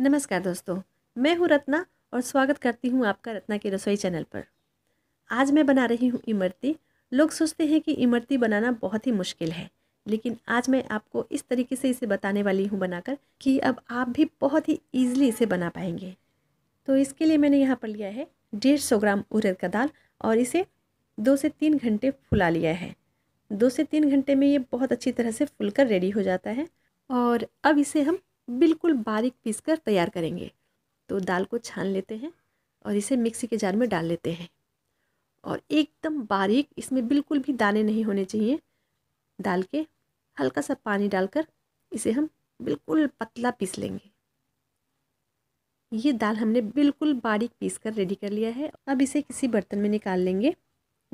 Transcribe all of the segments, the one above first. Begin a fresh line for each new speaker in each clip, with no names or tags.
नमस्कार दोस्तों मैं हूँ रत्ना और स्वागत करती हूँ आपका रत्ना की रसोई चैनल पर आज मैं बना रही हूँ इमरती लोग सोचते हैं कि इमरती बनाना बहुत ही मुश्किल है लेकिन आज मैं आपको इस तरीके से इसे बताने वाली हूँ बनाकर कि अब आप भी बहुत ही ईजिली इसे बना पाएंगे तो इसके लिए मैंने यहाँ पर लिया है डेढ़ सौ ग्राम उरद का दाल और इसे दो से तीन घंटे फुला लिया है दो से तीन घंटे में ये बहुत अच्छी तरह से फुलकर रेडी हो जाता है और अब इसे हम बिल्कुल बारीक पीस कर तैयार करेंगे तो दाल को छान लेते हैं और इसे मिक्सी के जार में डाल लेते हैं और एकदम बारीक इसमें बिल्कुल भी दाने नहीं होने चाहिए दाल के हल्का सा पानी डालकर इसे हम बिल्कुल पतला पीस लेंगे ये दाल हमने बिल्कुल बारीक पीस कर रेडी कर लिया है अब इसे किसी बर्तन में निकाल लेंगे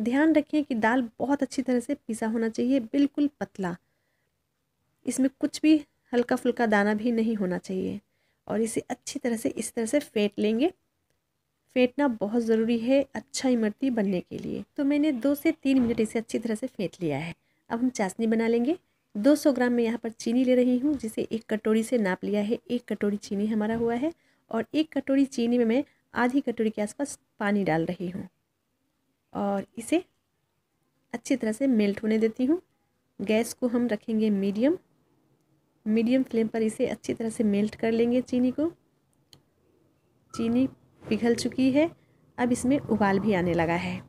ध्यान रखें कि दाल बहुत अच्छी तरह से पिसा होना चाहिए बिल्कुल पतला इसमें कुछ भी हल्का फुल्का दाना भी नहीं होना चाहिए और इसे अच्छी तरह से इस तरह से फेंट लेंगे फेंटना बहुत ज़रूरी है अच्छा इमरती बनने के लिए तो मैंने दो से तीन मिनट इसे अच्छी तरह से फेंट लिया है अब हम चाशनी बना लेंगे 200 ग्राम मैं यहाँ पर चीनी ले रही हूँ जिसे एक कटोरी से नाप लिया है एक कटोरी चीनी हमारा हुआ है और एक कटोरी चीनी में मैं आधी कटोरी के आसपास पानी डाल रही हूँ और इसे अच्छी तरह से मेल्ट होने देती हूँ गैस को हम रखेंगे मीडियम मीडियम फ्लेम पर इसे अच्छी तरह से मेल्ट कर लेंगे चीनी को चीनी पिघल चुकी है अब इसमें उबाल भी आने लगा है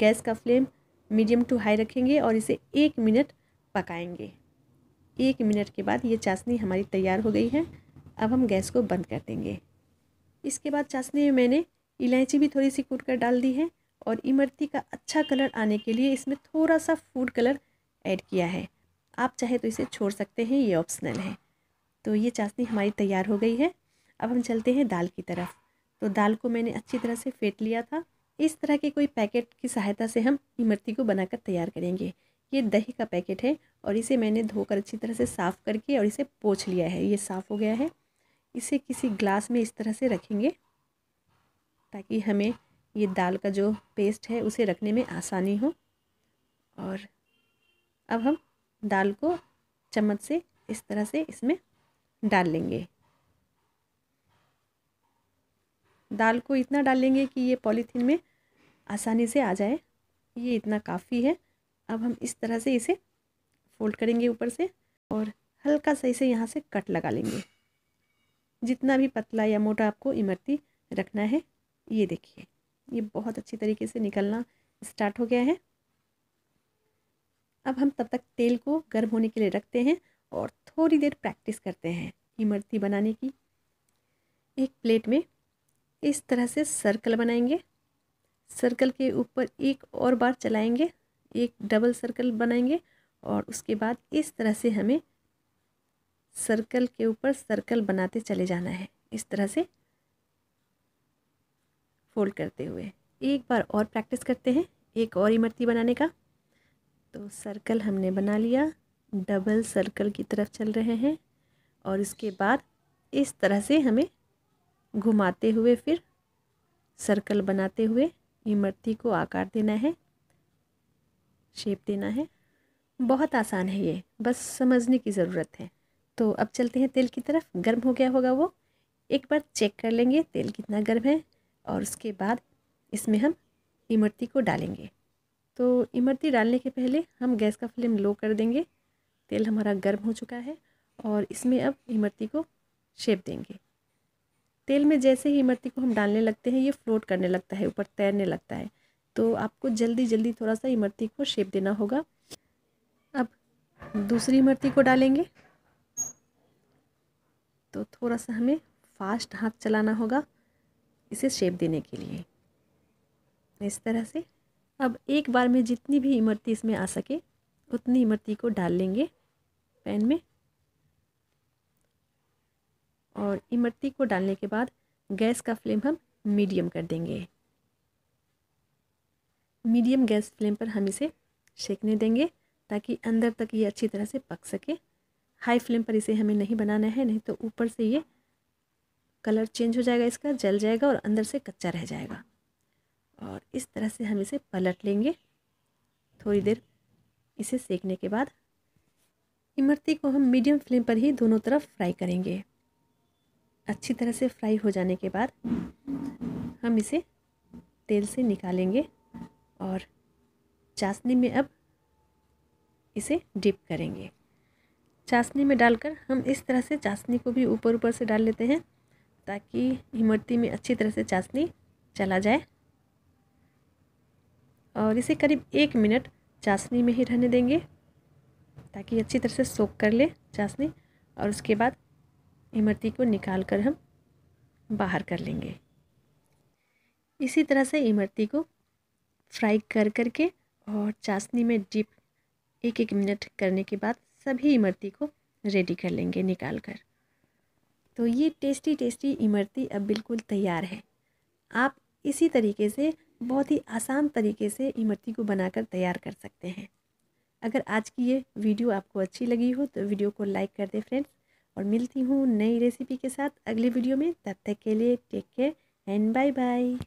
गैस का फ्लेम मीडियम टू हाई रखेंगे और इसे एक मिनट पकाएंगे एक मिनट के बाद ये चाशनी हमारी तैयार हो गई है अब हम गैस को बंद कर देंगे इसके बाद चाशनी में मैंने इलायची भी थोड़ी सी कूट कर डाल दी है और इमरती का अच्छा कलर आने के लिए इसमें थोड़ा सा फूड कलर ऐड किया है आप चाहे तो इसे छोड़ सकते हैं ये ऑप्शनल है तो ये चाशनी हमारी तैयार हो गई है अब हम चलते हैं दाल की तरफ तो दाल को मैंने अच्छी तरह से फेंट लिया था इस तरह के कोई पैकेट की सहायता से हम इमरती को बनाकर तैयार करेंगे ये दही का पैकेट है और इसे मैंने धोकर अच्छी तरह से साफ़ करके और इसे पोछ लिया है ये साफ़ हो गया है इसे किसी ग्लास में इस तरह से रखेंगे ताकि हमें ये दाल का जो पेस्ट है उसे रखने में आसानी हो और अब हम दाल को चम्मच से इस तरह से इसमें डाल लेंगे दाल को इतना डाल लेंगे कि ये पॉलीथीन में आसानी से आ जाए ये इतना काफ़ी है अब हम इस तरह से इसे फोल्ड करेंगे ऊपर से और हल्का सा इसे यहाँ से कट लगा लेंगे जितना भी पतला या मोटा आपको इमरती रखना है ये देखिए ये बहुत अच्छी तरीके से निकलना स्टार्ट हो गया है अब हम तब तक तेल को गर्म होने के लिए रखते हैं और थोड़ी देर प्रैक्टिस करते हैं इमरती बनाने की एक प्लेट में इस तरह से सर्कल बनाएंगे सर्कल के ऊपर एक और बार चलाएंगे एक डबल सर्कल बनाएंगे और उसके बाद इस तरह से हमें सर्कल के ऊपर सर्कल बनाते चले जाना है इस तरह से फोल्ड करते हुए एक बार और प्रैक्टिस करते हैं एक और इमरती बनाने का तो सर्कल हमने बना लिया डबल सर्कल की तरफ चल रहे हैं और इसके बाद इस तरह से हमें घुमाते हुए फिर सर्कल बनाते हुए इमरती को आकार देना है शेप देना है बहुत आसान है ये बस समझने की ज़रूरत है तो अब चलते हैं तेल की तरफ गर्म हो गया होगा वो एक बार चेक कर लेंगे तेल कितना गर्म है और उसके बाद इसमें हम इमरती को डालेंगे तो इमरती डालने के पहले हम गैस का फ्लेम लो कर देंगे तेल हमारा गर्म हो चुका है और इसमें अब इमरती को शेप देंगे तेल में जैसे ही इमरती को हम डालने लगते हैं ये फ्लोट करने लगता है ऊपर तैरने लगता है तो आपको जल्दी जल्दी थोड़ा सा इमरती को शेप देना होगा अब दूसरी इमरती को डालेंगे तो थोड़ा सा हमें फास्ट हाथ चलाना होगा इसे शेप देने के लिए इस तरह से अब एक बार में जितनी भी इमरती इसमें आ सके उतनी इमरती को डाल लेंगे पैन में और इमरती को डालने के बाद गैस का फ्लेम हम मीडियम कर देंगे मीडियम गैस फ्लेम पर हम इसे सेकने देंगे ताकि अंदर तक ये अच्छी तरह से पक सके हाई फ्लेम पर इसे हमें नहीं बनाना है नहीं तो ऊपर से ये कलर चेंज हो जाएगा इसका जल जाएगा और अंदर से कच्चा रह जाएगा और इस तरह से हम इसे पलट लेंगे थोड़ी देर इसे सेकने के बाद इमरती को हम मीडियम फ्लेम पर ही दोनों तरफ फ्राई करेंगे अच्छी तरह से फ्राई हो जाने के बाद हम इसे तेल से निकालेंगे और चाशनी में अब इसे डिप करेंगे चाशनी में डालकर हम इस तरह से चाशनी को भी ऊपर ऊपर से डाल लेते हैं ताकि इमरती में अच्छी तरह से चाशनी चला जाए और इसे करीब एक मिनट चाशनी में ही रहने देंगे ताकि अच्छी तरह से सोख कर ले चाशनी और उसके बाद इमरती को निकाल कर हम बाहर कर लेंगे इसी तरह से इमरती को फ्राई कर कर के और चाशनी में डिप एक एक मिनट करने के बाद सभी इमरती को रेडी कर लेंगे निकाल कर तो ये टेस्टी टेस्टी इमरती अब बिल्कुल तैयार है आप इसी तरीके से बहुत ही आसान तरीके से इमरती को बनाकर तैयार कर सकते हैं अगर आज की ये वीडियो आपको अच्छी लगी हो तो वीडियो को लाइक कर दें फ्रेंड्स और मिलती हूँ नई रेसिपी के साथ अगले वीडियो में तब तक के लिए take care and bye bye